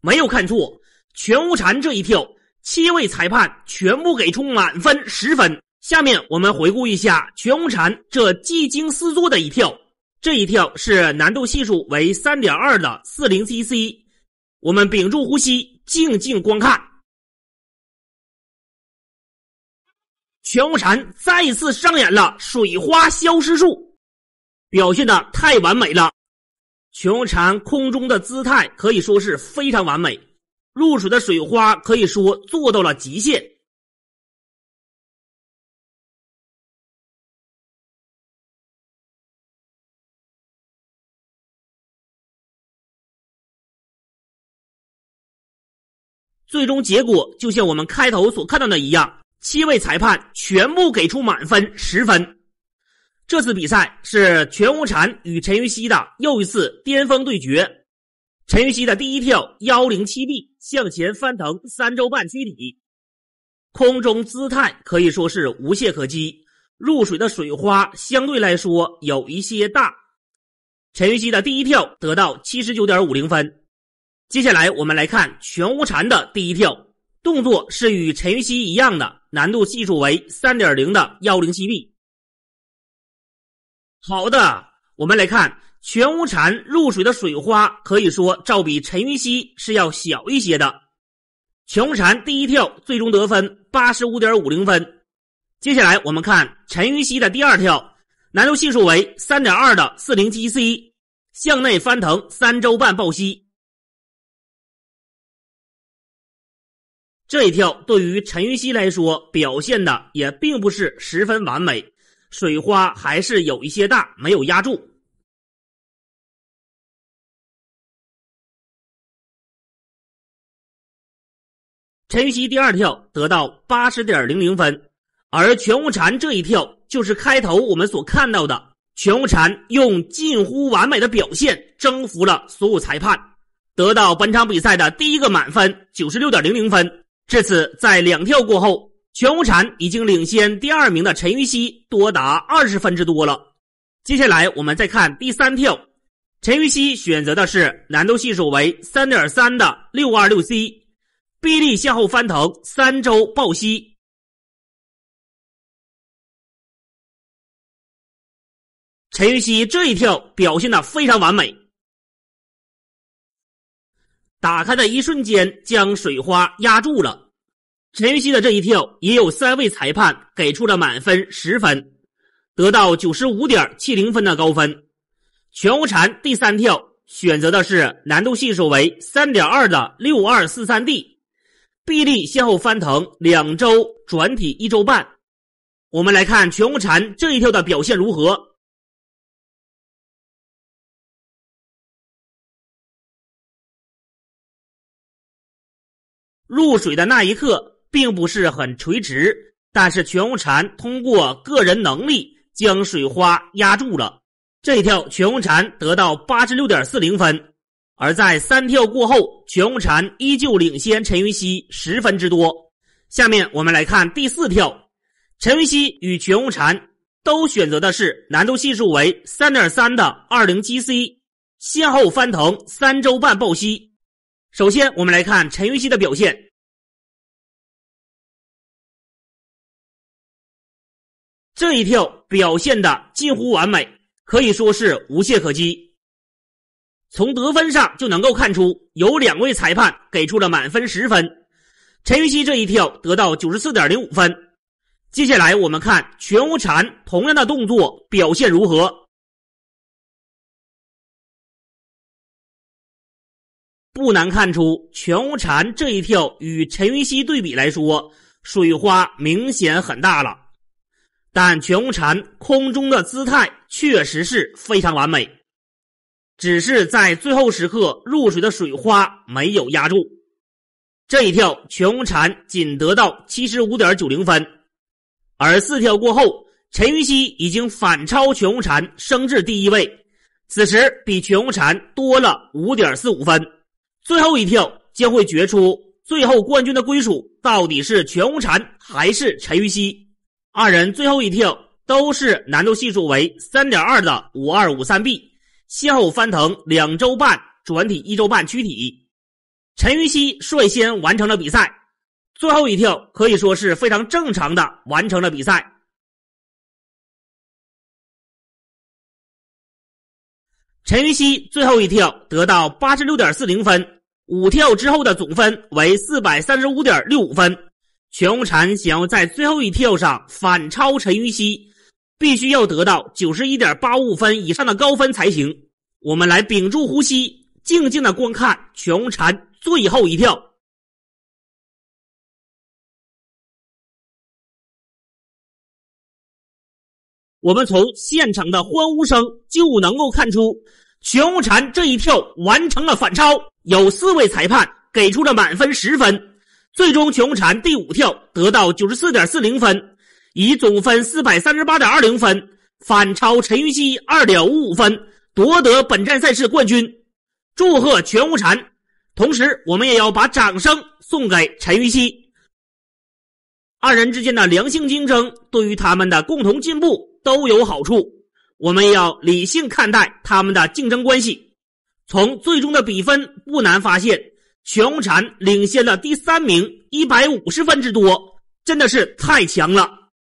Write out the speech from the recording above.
没有看错，全无禅这一跳，七位裁判全部给出满分十分。下面我们回顾一下全无禅这技惊四座的一跳。这一跳是难度系数为三点二的四零 cc。我们屏住呼吸，静静观看。全无禅再一次上演了水花消失术，表现的太完美了。红蝉空中的姿态可以说是非常完美，入水的水花可以说做到了极限。最终结果就像我们开头所看到的一样，七位裁判全部给出满分十分。这次比赛是全红婵与陈芋汐的又一次巅峰对决。陈芋汐的第一跳幺零七 B 向前翻腾三周半躯体，空中姿态可以说是无懈可击，入水的水花相对来说有一些大。陈芋汐的第一跳得到七十九点五零分。接下来我们来看全红婵的第一跳，动作是与陈芋汐一样的难度系数为三点零的幺零七 B。好的，我们来看全无蝉入水的水花，可以说照比陈芋汐是要小一些的。全无蝉第一跳最终得分八十五点五零分。接下来我们看陈芋汐的第二跳，难度系数为三点二的四零七 C，向内翻腾三周半抱膝。这一跳对于陈芋汐来说，表现的也并不是十分完美。水花还是有一些大，没有压住。陈芋汐第二跳得到八十点零零分，而全红婵这一跳就是开头我们所看到的，全红婵用近乎完美的表现征服了所有裁判，得到本场比赛的第一个满分九十六点零零分。至此，在两跳过后。全红婵已经领先第二名的陈芋汐多达二十分之多了。接下来我们再看第三跳，陈芋汐选择的是难度系数为三点三的六二六 C，臂力向后翻腾三周抱膝。陈芋汐这一跳表现的非常完美，打开的一瞬间将水花压住了。陈芋汐的这一跳，也有三位裁判给出了满分十分，得到九十五点七零分的高分。全红婵第三跳选择的是难度系数为三点二的六二四三 D，臂力先后翻腾两周转体一周半。我们来看全红婵这一跳的表现如何。入水的那一刻。并不是很垂直，但是全红婵通过个人能力将水花压住了。这一跳，全红婵得到八十六点四零分，而在三跳过后，全红婵依旧领先陈芋汐十分之多。下面我们来看第四跳，陈芋汐与全红婵都选择的是难度系数为三点三的二零七 C，先后翻腾三周半抱膝。首先，我们来看陈芋汐的表现。这一跳表现的近乎完美，可以说是无懈可击。从得分上就能够看出，有两位裁判给出了满分十分。陈芋熙这一跳得到九十四点零五分。接下来我们看全无禅同样的动作表现如何。不难看出，全无禅这一跳与陈芋熙对比来说，水花明显很大了。但全红婵空中的姿态确实是非常完美，只是在最后时刻入水的水花没有压住，这一跳全红婵仅得到七十五点九零分，而四跳过后，陈芋汐已经反超全红婵升至第一位，此时比全红婵多了五点四五分，最后一跳将会决出最后冠军的归属，到底是全红婵还是陈芋汐？二人最后一跳都是难度系数为三点二的五二五三 B，先后翻腾两周半转体一周半躯体。陈芋汐率先完成了比赛，最后一跳可以说是非常正常的完成了比赛。陈芋汐最后一跳得到八十六点四零分，五跳之后的总分为四百三十五点六五分。全红婵想要在最后一跳上反超陈芋汐，必须要得到九十一点八五分以上的高分才行。我们来屏住呼吸，静静的观看全红婵最后一跳。我们从现场的欢呼声就能够看出，全红婵这一跳完成了反超，有四位裁判给出了满分十分。最终，全红婵第五跳得到九十四点四零分，以总分四百三十八点二零分反超陈芋汐二点五五分，夺得本站赛事冠军。祝贺全红婵！同时，我们也要把掌声送给陈芋汐。二人之间的良性竞争，对于他们的共同进步都有好处。我们要理性看待他们的竞争关系。从最终的比分不难发现。全红婵领先了第三名，一百五十分之多，真的是太强了。